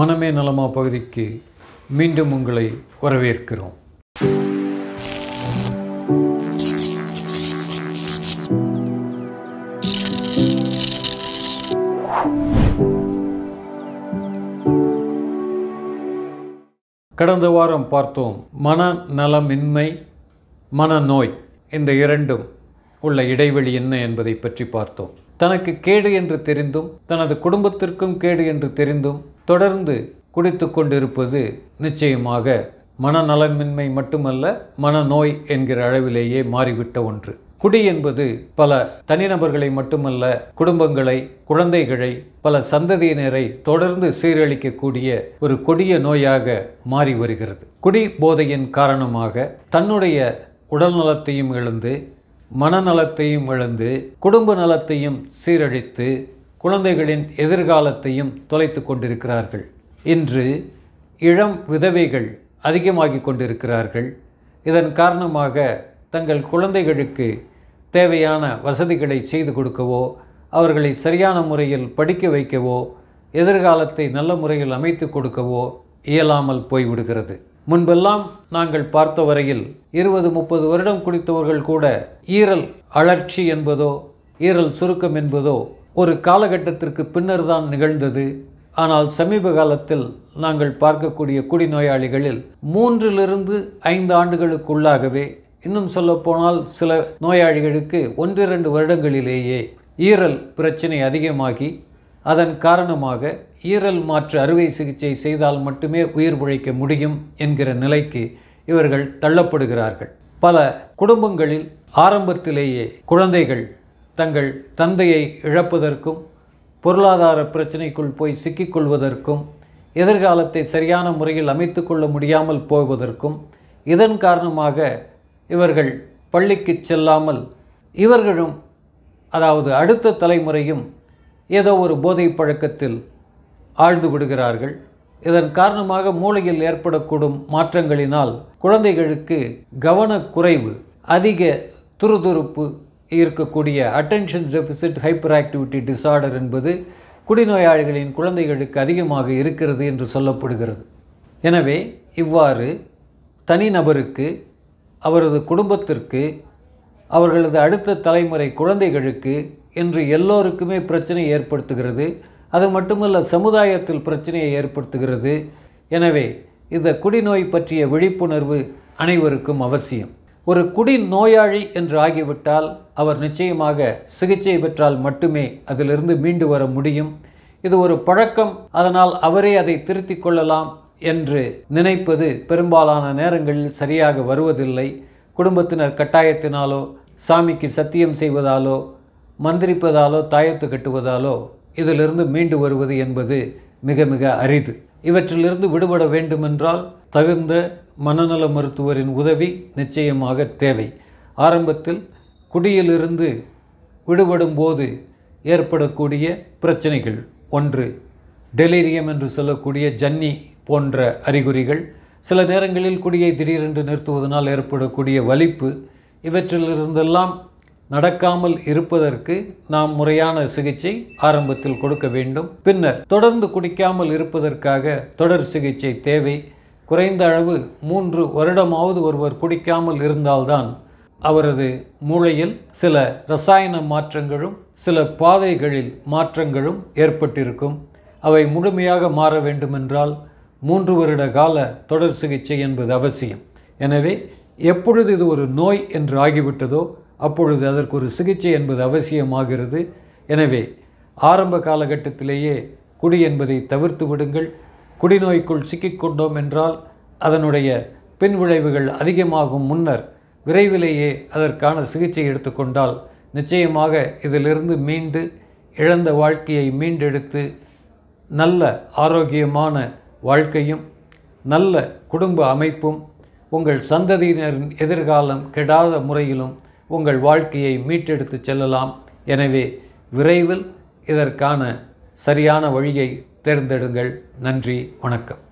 மனமே நலமா பகுதிக்கு மீண்டும் உங்களை வரவேற்கிறோம் கடந்த வாரம் பார்த்தோம் மனநலமின்மை மனநோய் இந்த இரண்டும் உள்ள இடைவெளி என்ன என்பதை பற்றி பார்த்தோம் தனக்கு கேடு என்று தெரிந்தும் தனது குடும்பத்திற்கும் கேடு என்று தெரிந்தும் தொடர்ந்து குடித்து கொண்டிருப்பது நிச்சயமாக மனநலமின்மை மட்டுமல்ல மனநோய் என்கிற அளவிலேயே மாறிவிட்ட ஒன்று குடி என்பது பல தனிநபர்களை மட்டுமல்ல குடும்பங்களை குழந்தைகளை பல சந்ததியினரை தொடர்ந்து சீரழிக்கக்கூடிய ஒரு கொடிய நோயாக மாறி வருகிறது குடி போதையின் காரணமாக தன்னுடைய உடல் நலத்தையும் இழந்து மனநலத்தையும் இழந்து குடும்ப நலத்தையும் சீரழித்து குழந்தைகளின் எதிர்காலத்தையும் தொலைத்து கொண்டிருக்கிறார்கள் இன்று இளம் விதவைகள் அதிகமாகி கொண்டிருக்கிறார்கள் இதன் காரணமாக தங்கள் குழந்தைகளுக்கு தேவையான வசதிகளை செய்து கொடுக்கவோ அவர்களை சரியான முறையில் படிக்க வைக்கவோ எதிர்காலத்தை நல்ல முறையில் அமைத்து கொடுக்கவோ இயலாமல் போய்விடுகிறது முன்பெல்லாம் நாங்கள் பார்த்த வரையில் இருபது முப்பது வருடம் குடித்தவர்கள் கூட ஈரல் அழற்சி என்பதோ ஈரல் சுருக்கம் என்பதோ ஒரு காலகட்டத்திற்கு பின்னர் தான் நிகழ்ந்தது ஆனால் சமீப காலத்தில் நாங்கள் பார்க்கக்கூடிய குடிநோயாளிகளில் மூன்றிலிருந்து ஐந்து ஆண்டுகளுக்குள்ளாகவே இன்னும் சொல்லப்போனால் சில நோயாளிகளுக்கு ஒன்றிரண்டு வருடங்களிலேயே ஈரல் பிரச்சனை அதிகமாகி அதன் காரணமாக ஈரல் மாற்று அறுவை சிகிச்சை செய்தால் மட்டுமே உயிர் பிழைக்க முடியும் என்கிற நிலைக்கு இவர்கள் தள்ளப்படுகிறார்கள் பல குடும்பங்களில் ஆரம்பத்திலேயே குழந்தைகள் தங்கள் தந்தையை இழப்பதற்கும் பொருளாதார பிரச்சினைக்குள் போய் சிக்கிக்கொள்வதற்கும் எதிர்காலத்தை சரியான முறையில் அமைத்து கொள்ள முடியாமல் போவதற்கும் இதன் காரணமாக இவர்கள் பள்ளிக்கு செல்லாமல் இவர்களும் அதாவது அடுத்த தலைமுறையும் ஏதோ ஒரு போதை பழக்கத்தில் ஆழ்ந்து விடுகிறார்கள் இதன் காரணமாக மூளையில் ஏற்படக்கூடும் மாற்றங்களினால் குழந்தைகளுக்கு கவனக்குறைவு அதிக துருதுருப்பு இருக்கக்கூடிய attention deficit hyperactivity disorder என்பது குடிநோயாளிகளின் குழந்தைகளுக்கு அதிகமாக இருக்கிறது என்று சொல்லப்படுகிறது எனவே இவ்வாறு தனிநபருக்கு அவரது குடும்பத்திற்கு அவர்களது அடுத்த தலைமுறை குழந்தைகளுக்கு என்று எல்லோருக்குமே பிரச்சனை ஏற்படுத்துகிறது அது மட்டுமல்ல சமுதாயத்தில் பிரச்சனையை ஏற்படுத்துகிறது எனவே இந்த குடிநோய் பற்றிய விழிப்புணர்வு அனைவருக்கும் அவசியம் ஒரு குடி நோயாளி என்று ஆகிவிட்டால் அவர் நிச்சயமாக சிகிச்சை பெற்றால் மட்டுமே அதிலிருந்து மீண்டு வர முடியும் இது ஒரு பழக்கம் அதனால் அவரே அதை திருத்திக் கொள்ளலாம் என்று நினைப்பது பெரும்பாலான நேரங்களில் சரியாக வருவதில்லை குடும்பத்தினர் கட்டாயத்தினாலோ சாமிக்கு சத்தியம் செய்வதாலோ மந்திரிப்பதாலோ தாயத்து கட்டுவதாலோ இதிலிருந்து மீண்டு வருவது என்பது மிக மிக அரிது இவற்றிலிருந்து விடுபட வேண்டுமென்றால் தகுந்த மனநல மருத்துவரின் உதவி நிச்சயமாக தேவை ஆரம்பத்தில் குடியிலிருந்து விடுபடும் போது ஏற்படக்கூடிய பிரச்சனைகள் ஒன்று டெலீரியம் என்று சொல்லக்கூடிய ஜன்னி போன்ற அறிகுறிகள் சில நேரங்களில் குடியை திடீரென்று நிறுத்துவதனால் ஏற்படக்கூடிய வலிப்பு இவற்றிலிருந்தெல்லாம் நடக்காமல் இருப்பதற்கு நாம் முறையான சிகிச்சை ஆரம்பத்தில் கொடுக்க வேண்டும் பின்னர் தொடர்ந்து குடிக்காமல் இருப்பதற்காக தொடர் சிகிச்சை தேவை குறைந்த அளவு மூன்று வருடமாவது ஒருவர் குடிக்காமல் இருந்தால்தான் அவரது மூளையில் சில ரசாயன மாற்றங்களும் சில பாதைகளில் மாற்றங்களும் ஏற்பட்டிருக்கும் அவை முழுமையாக மாற வேண்டுமென்றால் மூன்று வருட கால தொடர் சிகிச்சை என்பது அவசியம் எனவே எப்பொழுது இது ஒரு நோய் என்று ஆகிவிட்டதோ அப்பொழுது அதற்கு ஒரு சிகிச்சை என்பது அவசியமாகிறது எனவே ஆரம்ப காலகட்டத்திலேயே குடி என்பதை தவிர்த்து விடுங்கள் குடிநோய்க்குள் சிக்கிக்கொண்டோம் என்றால் அதனுடைய பின்விளைவுகள் அதிகமாகும் முன்னர் விரைவிலேயே அதற்கான சிகிச்சை எடுத்துக்கொண்டால் நிச்சயமாக இதிலிருந்து மீண்டு இழந்த வாழ்க்கையை மீண்டெடுத்து நல்ல ஆரோக்கியமான வாழ்க்கையும் நல்ல குடும்ப அமைப்பும் உங்கள் சந்ததியினரின் எதிர்காலம் கெடாத முறையிலும் உங்கள் வாழ்க்கையை மீட்டெடுத்து செல்லலாம் எனவே விரைவில் இதற்கான சரியான வழியை தேர்ந்தெடுங்கள் நன்றி வணக்கம்